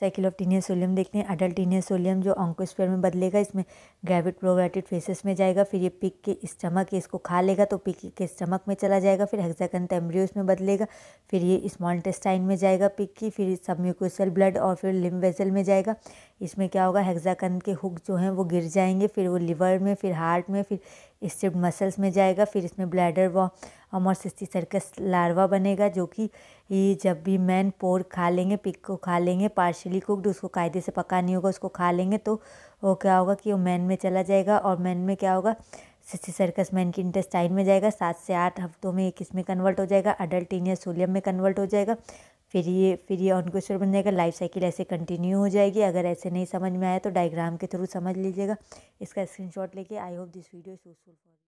cycle of टीनियर solium देखते हैं adult टीनियर solium जो ऑंकोस्पेयर में बदलेगा इसमें ग्रेविड प्रोग्रेटेड फेसेस में जाएगा फिर ये पिक के स्टमक इसको खा लेगा तो पिक के स्टमक में चला जाएगा फिर हेक्सागन टेम्ब्रियोस में बदलेगा फिर ये स्मॉल टेस्टाइन में जाएगा पिक की फिर सब म्यूकोसल ब्लड और फिर लिम वेसल में जाएगा इसमें क्या होगा हेक्साकंद के हुक जो हैं वो गिर जाएंगे फिर वो लिवर में फिर हार्ट में फिर इससे मसल्स में जाएगा फिर इसमें ब्लैडर व अमोरसिस्टी सर्कस लार्वा बनेगा जो कि ये जब भी मैन पोर खा लेंगे पिक को खा लेंगे पार्शली कुकड उसको कायदे से पका नहीं होगा उसको खा लेंगे तो वो क्या होगा कि वो मैन में चला जाएगा और मैन में क्या होगा सिस्टी सर्कस मैन की इंटेस्टाइन में जाएगा सात से आठ हफ्तों में एक इसमें कन्वर्ट हो जाएगा अडल्टीनियस सोलियम में कन्वर्ट हो जाएगा फिर ये फिर ये ऑनक्वेश्चन बन जाएगा लाइफ साइकिल ऐसे कंटिन्यू हो जाएगी अगर ऐसे नहीं समझ में आया तो डायग्राम के थ्रू समझ लीजिएगा इसका स्क्रीनशॉट लेके I hope this video is useful for